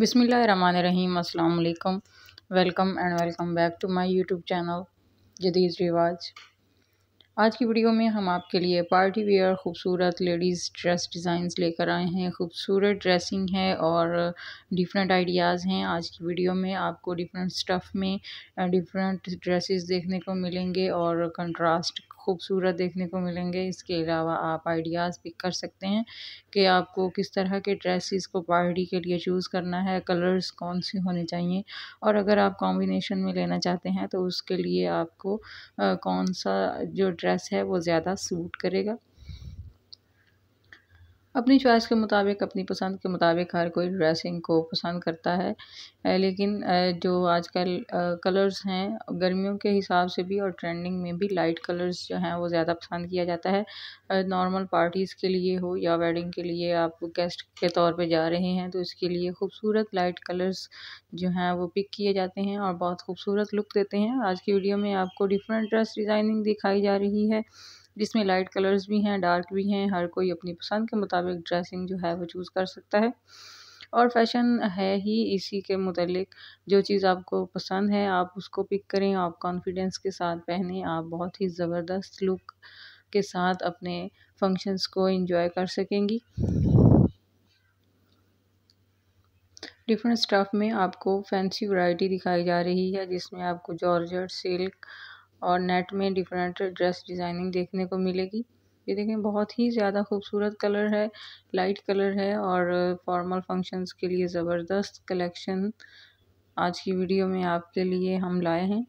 बिसमीम अल्लाम welcome and welcome back to my YouTube channel Jadeed Riwaj आज की वीडियो में हम आपके लिए पार्टी वेयर खूबसूरत लेडीज़ ड्रेस डिज़ाइंस लेकर आए हैं खूबसूरत ड्रेसिंग है और डिफरेंट आइडियाज़ हैं आज की वीडियो में आपको डिफरेंट स्टफ़ में डिफरेंट ड्रेसेस देखने को मिलेंगे और कंट्रास्ट खूबसूरत देखने को मिलेंगे इसके अलावा आप आइडियाज़ भी कर सकते हैं कि आपको किस तरह के ड्रेसिस को पार्टी के लिए चूज़ करना है कलर्स कौन से होने चाहिए और अगर आप कॉम्बिनेशन में लेना चाहते हैं तो उसके लिए आपको कौन सा जो ड्रेस है वो ज़्यादा सूट करेगा अपनी चॉइस के मुताबिक अपनी पसंद के मुताबिक हर कोई ड्रेसिंग को पसंद करता है लेकिन जो आजकल कलर्स हैं गर्मियों के हिसाब से भी और ट्रेंडिंग में भी लाइट कलर्स जो हैं वो ज़्यादा पसंद किया जाता है नॉर्मल पार्टीज़ के लिए हो या वेडिंग के लिए आप गेस्ट के तौर पे जा रहे हैं तो इसके लिए खूबसूरत लाइट कलर्स जो हैं वो पिक किए जाते हैं और बहुत खूबसूरत लुक देते हैं आज की वीडियो में आपको डिफरेंट ड्रेस डिज़ाइनिंग दिखाई जा रही है जिसमें लाइट कलर्स भी हैं डार्क भी हैं हर कोई अपनी पसंद के मुताबिक ड्रेसिंग जो है वो चूज़ कर सकता है और फैशन है ही इसी के मतलब जो चीज़ आपको पसंद है आप उसको पिक करें आप कॉन्फिडेंस के साथ पहने आप बहुत ही ज़बरदस्त लुक के साथ अपने फंक्शंस को इंजॉय कर सकेंगी डिफरेंट स्टफ़ में आपको फैंसी वैरायटी दिखाई जा रही है जिसमें आपको जॉर्जट सिल्क और नेट में डिफरेंट ड्रेस डिज़ाइनिंग देखने को मिलेगी ये देखें बहुत ही ज़्यादा खूबसूरत कलर है लाइट कलर है और फॉर्मल फंक्शंस के लिए ज़बरदस्त कलेक्शन आज की वीडियो में आपके लिए हम लाए हैं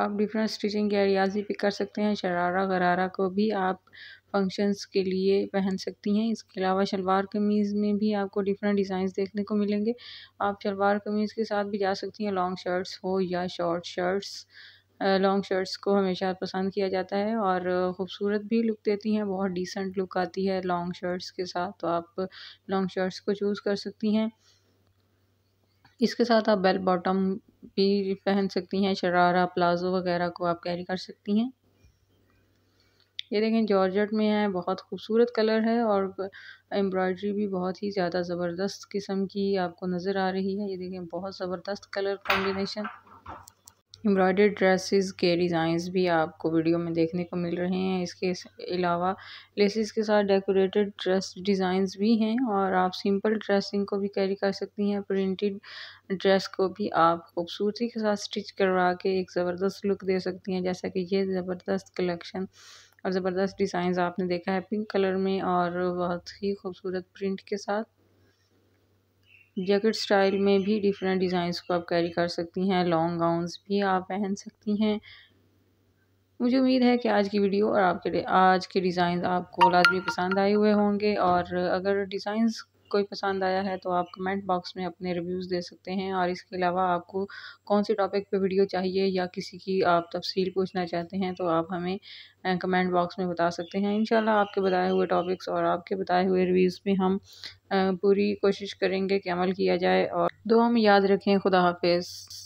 आप डिफरेंट स्टिचिंग के एरियाज भी कर सकते हैं शरारा गरारा को भी आप फंक्शंस के लिए पहन सकती हैं इसके अलावा शलवार कमीज़ में भी आपको डिफरेंट डिज़ाइंस देखने को मिलेंगे आप शलवार कमीज़ के साथ भी जा सकती हैं लॉन्ग शर्ट्स हो या शॉर्ट शर्ट्स लॉन्ग शर्ट्स को हमेशा पसंद किया जाता है और ख़ूबसूरत भी लुक देती हैं बहुत डिसेंट लुक आती है लॉन्ग शर्ट्स के साथ तो आप लॉन्ग शर्ट्स को चूज़ कर सकती हैं इसके साथ आप बेल बॉटम भी पहन सकती हैं शरारा प्लाज़ो वगैरह को आप कैरी कर सकती हैं ये देखें जॉर्जट में है बहुत खूबसूरत कलर है और एम्ब्रॉयडरी भी बहुत ही ज़्यादा ज़बरदस्त किस्म की आपको नज़र आ रही है ये देखें बहुत ज़बरदस्त कलर कॉम्बिनेशन एम्ब्रॉयडर्ड ड्रेसेस के डिज़ाइंस भी आपको वीडियो में देखने को मिल रहे हैं इसके अलावा लेसिस के साथ डेकोरेटेड ड्रेस डिज़ाइंस भी हैं और आप सिंपल ड्रेसिंग को भी कैरी कर सकती हैं प्रिंटेड ड्रेस को भी आप खूबसूरती के साथ स्टिच करवा के एक ज़बरदस्त लुक दे सकती हैं जैसा कि ये ज़बरदस्त कलेक्शन और ज़बरदस्त डिज़ाइंस आपने देखा है पिंक कलर में और बहुत ही खूबसूरत प्रिंट के साथ जैकेट स्टाइल में भी डिफरेंट डिज़ाइंस को आप कैरी कर सकती हैं लॉन्ग गाउन्स भी आप पहन सकती हैं मुझे उम्मीद है कि आज की वीडियो और आपके आज के डिज़ाइन आपको लाजमी पसंद आए हुए होंगे और अगर डिज़ाइंस कोई पसंद आया है तो आप कमेंट बॉक्स में अपने रिव्यूज़ दे सकते हैं और इसके अलावा आपको कौन से टॉपिक पे वीडियो चाहिए या किसी की आप तफसील पूछना चाहते हैं तो आप हमें कमेंट बॉक्स में बता सकते हैं इन आपके बताए हुए टॉपिक्स और आपके बताए हुए रिव्यूज़ में हम पूरी कोशिश करेंगे कि अमल किया जाए और दो हम याद रखें खुदा हाफ